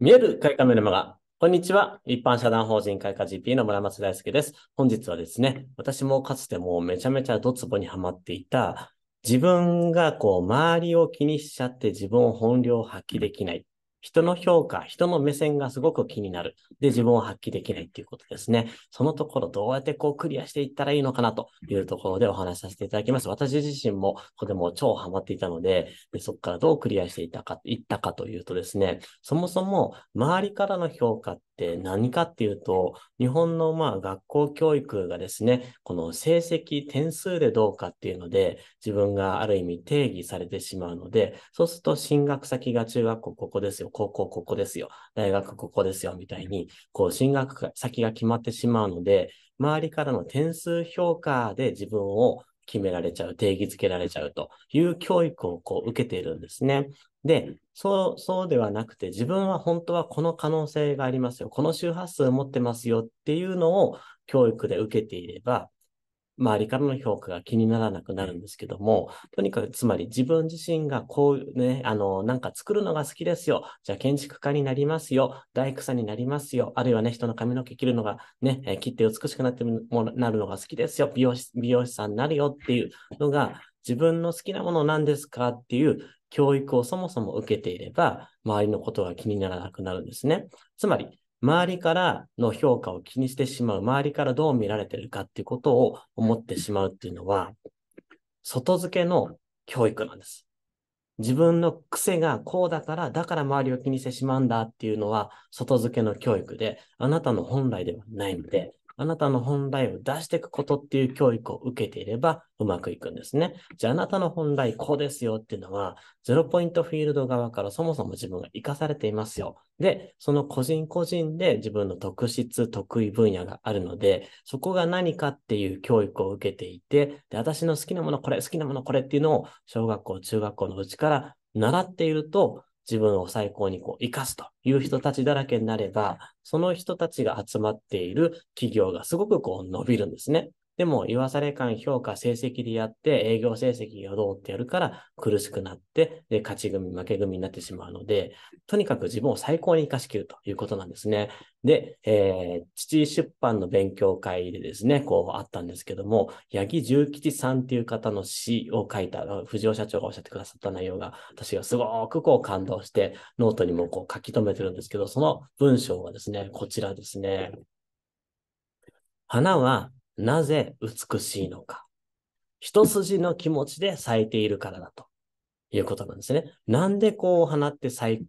見える開花メルマガ。こんにちは。一般社団法人開花 GP の村松大輔です。本日はですね、私もかつてもうめちゃめちゃドツボにはまっていた、自分がこう、周りを気にしちゃって自分を本領発揮できない。人の評価、人の目線がすごく気になる。で、自分を発揮できないっていうことですね。そのところ、どうやってこうクリアしていったらいいのかなというところでお話しさせていただきます。私自身もこれも超ハマっていたので、でそこからどうクリアしていったか、いったかというとですね、そもそも周りからの評価って何かっていうと、日本のまあ学校教育がですね、この成績、点数でどうかっていうので、自分がある意味定義されてしまうので、そうすると進学先が中学校ここですよ。よ、高校ここですよ、大学ここですよ、みたいに、こう、進学先が決まってしまうので、周りからの点数評価で自分を決められちゃう、定義づけられちゃうという教育をこう受けているんですね。で、そう、そうではなくて、自分は本当はこの可能性がありますよ。この周波数を持ってますよっていうのを教育で受けていれば、周りからの評価が気にならなくなるんですけども、とにかくつまり自分自身がこうね、あの、なんか作るのが好きですよ。じゃあ建築家になりますよ。大工さんになりますよ。あるいはね、人の髪の毛切るのがね、え切って美しくなってもなるのが好きですよ。美容師、美容師さんになるよっていうのが、自分の好きなものなんですかっていう教育をそもそも受けていれば、周りのことが気にならなくなるんですね。つまり、周りからの評価を気にしてしまう、周りからどう見られてるかっていうことを思ってしまうっていうのは、外付けの教育なんです。自分の癖がこうだから、だから周りを気にしてしまうんだっていうのは、外付けの教育で、あなたの本来ではないので、あなたの本来を出していくことっていう教育を受けていればうまくいくんですね。じゃああなたの本来こうですよっていうのは、ゼロポイントフィールド側からそもそも自分が活かされていますよ。で、その個人個人で自分の特質、得意分野があるので、そこが何かっていう教育を受けていて、で、私の好きなものこれ、好きなものこれっていうのを小学校、中学校のうちから習っていると、自分を最高にこう生かすという人たちだらけになれば、その人たちが集まっている企業がすごくこう伸びるんですね。でも、言わされ感、評価、成績でやって、営業成績がどうってやるから苦しくなって、で、勝ち組、負け組になってしまうので、とにかく自分を最高に活かしきるということなんですね。で、えー、父出版の勉強会でですね、こうあったんですけども、八木重吉さんっていう方の詩を書いた、藤尾社長がおっしゃってくださった内容が、私がすごくこう感動して、ノートにもこう書き留めてるんですけど、その文章はですね、こちらですね。花はなぜ美しいのか。一筋の気持ちで咲いているからだということなんですね。なんでこう花って咲い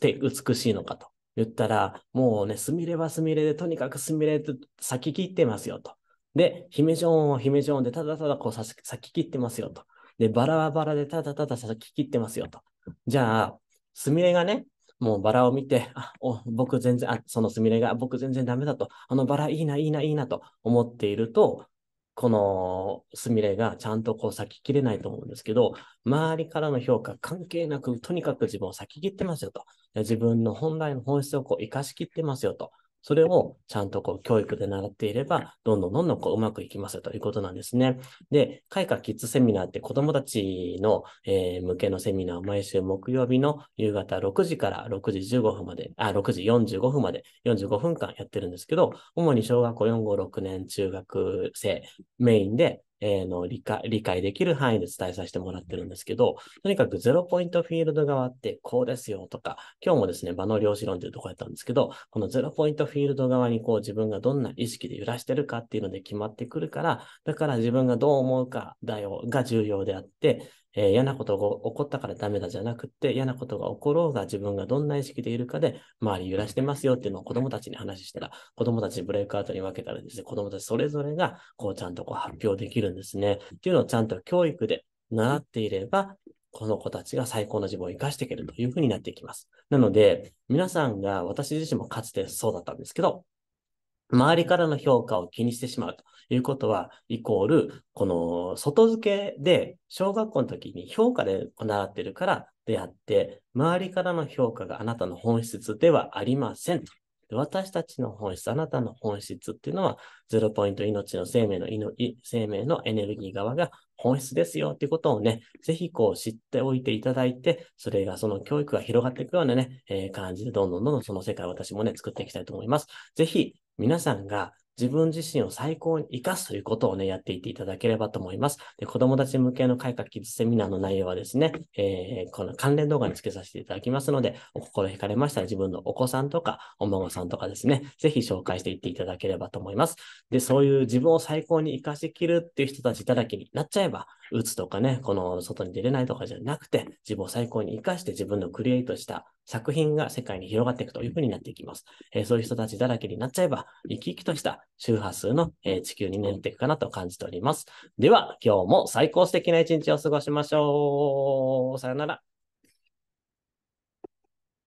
て美しいのかと言ったら、もうね、すみれはすみれで、とにかくすみれで咲き切ってますよと。で、姫ジョンは姫ジョンで、ただただこう咲き切ってますよと。で、バラはバラで、ただただ咲き切ってますよと。じゃあ、すみれがね、もうバラを見て、あお僕全然、あそのすみれが僕全然ダメだと、あのバラいいな、いいな、いいなと思っていると、このすみれがちゃんとこう咲ききれないと思うんですけど、周りからの評価関係なく、とにかく自分を咲ききってますよと。自分の本来の本質をこう生かしきってますよと。それをちゃんとこう教育で習っていれば、どんどんどんどんこううまくいきますよということなんですね。で、開花キッズセミナーって子供たちの、えー、向けのセミナーを毎週木曜日の夕方6時から6時15分まで、あ、6時45分まで45分間やってるんですけど、主に小学校4、5、6年中学生メインでえー、の理解理解できる範囲で伝えさせてもらってるんですけど、とにかくゼロポイントフィールド側ってこうですよとか、今日もですね、場の量子論というところやったんですけど、このゼロポイントフィールド側にこう自分がどんな意識で揺らしてるかっていうので決まってくるから、だから自分がどう思うかだよが重要であって、えー、嫌なことが起こったからダメだじゃなくて、嫌なことが起ころうが自分がどんな意識でいるかで、周り揺らしてますよっていうのを子供たちに話したら、子供たちブレイクアウトに分けたらですね、子供たちそれぞれが、こうちゃんとこう発表できるんですね。っていうのをちゃんと教育で習っていれば、この子たちが最高の自分を生かしていけるというふうになっていきます。なので、皆さんが私自身もかつてそうだったんですけど、周りからの評価を気にしてしまうということは、イコール、この外付けで小学校の時に評価で習ってるからであって、周りからの評価があなたの本質ではありませんと。私たちの本質、あなたの本質っていうのは、ゼロポイント命の生命の生命のエネルギー側が本質ですよっていうことをね、ぜひこう知っておいていただいて、それがその教育が広がっていくようなね、えー、感じで、どんどんどんどんその世界を私もね、作っていきたいと思います。ぜひ、皆さんが自分自身を最高に生かすということをね、やっていっていただければと思います。で子供たち向けの改革技術セミナーの内容はですね、えー、この関連動画につけさせていただきますので、お心惹かれましたら自分のお子さんとかお孫さんとかですね、ぜひ紹介していっていただければと思います。で、そういう自分を最高に生かしきるっていう人たちいただきになっちゃえば、打つとかね、この外に出れないとかじゃなくて、自分を最高に活かして自分のクリエイトした作品が世界に広がっていくというふうになっていきます。えー、そういう人たちだらけになっちゃえば、生き生きとした周波数の、えー、地球になっていくかなと感じております。では、今日も最高素敵な一日を過ごしましょう。さよなら。